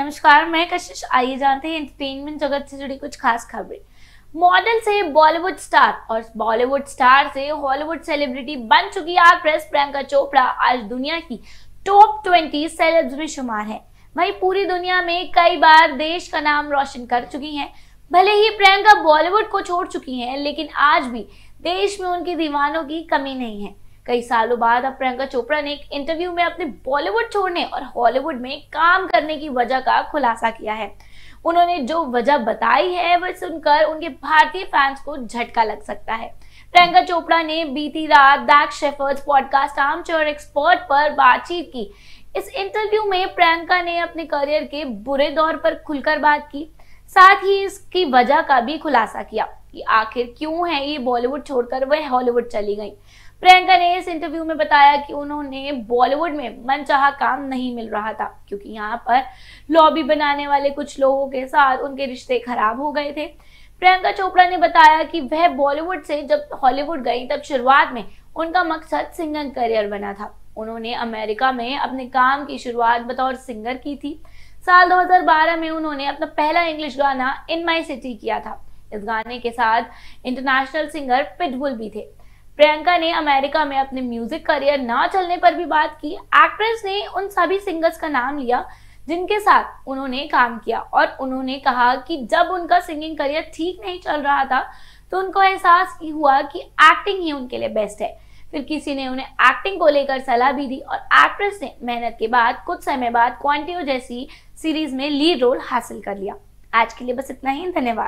नमस्कार मैं कशिश आइए जानते हैं एंटरटेनमेंट जगत से जुड़ी कुछ खास खबरें मॉडल से बॉलीवुड स्टार और बॉलीवुड स्टार से हॉलीवुड सेलिब्रिटी बन चुकी एक्ट्रेस प्रियंका चोपड़ा आज दुनिया की टॉप ट्वेंटी सेलेब्स में शुमार है वही पूरी दुनिया में कई बार देश का नाम रोशन कर चुकी हैं भले ही प्रियंका बॉलीवुड को छोड़ चुकी हैं लेकिन आज भी देश में उनकी दीवानों की कमी नहीं है कई सालों बाद अब प्रियंका चोपड़ा ने एक इंटरव्यू में अपने बॉलीवुड छोड़ने और हॉलीवुड में काम करने की वजह का खुलासा किया है उन्होंने जो वजह बताई है वह सुनकर उनके भारतीय फैंस को झटका लग सकता है प्रियंका चोपड़ा ने बीती रात दैक शेफर्स पॉडकास्ट आर्मचेयर एक्सपर्ट पर बातचीत की इस इंटरव्यू में प्रियंका ने अपने करियर के बुरे दौर पर खुलकर बात की साथ ही इसकी वजह का भी खुलासा किया कि आखिर क्यों है ये बॉलीवुड छोड़कर वह हॉलीवुड चली गई प्रियंका ने इस इंटरव्यू में बताया कि उन्होंने बॉलीवुड में मनचाहा काम नहीं मिल रहा था क्योंकि यहाँ पर लॉबी बनाने वाले कुछ लोगों के साथ उनके रिश्ते खराब हो गए थे प्रियंका चोपड़ा ने बताया कि वह बॉलीवुड से जब हॉलीवुड गई तब शुरुआत में उनका मकसद सिंगर करियर बना था उन्होंने अमेरिका में अपने काम की शुरुआत बतौर सिंगर की थी साल 2012 में उन्होंने अपना पहला इंग्लिश गाना इन माई सिटी किया था इस गाने के साथ इंटरनेशनल सिंगर पिटबुल भी थे प्रियंका ने अमेरिका में अपने म्यूजिक करियर ना चलने पर भी बात की एक्ट्रेस ने उन सभी सिंगर्स का नाम लिया जिनके साथ उन्होंने काम किया और उन्होंने कहा कि जब उनका सिंगिंग करियर ठीक नहीं चल रहा था तो उनको एहसास हुआ कि एक्टिंग ही उनके लिए बेस्ट है फिर किसी ने उन्हें एक्टिंग को लेकर सलाह भी दी और एक्ट्रेस ने मेहनत के बाद कुछ समय बाद क्वांटियो जैसी सीरीज में लीड रोल हासिल कर लिया आज के लिए बस इतना ही धन्यवाद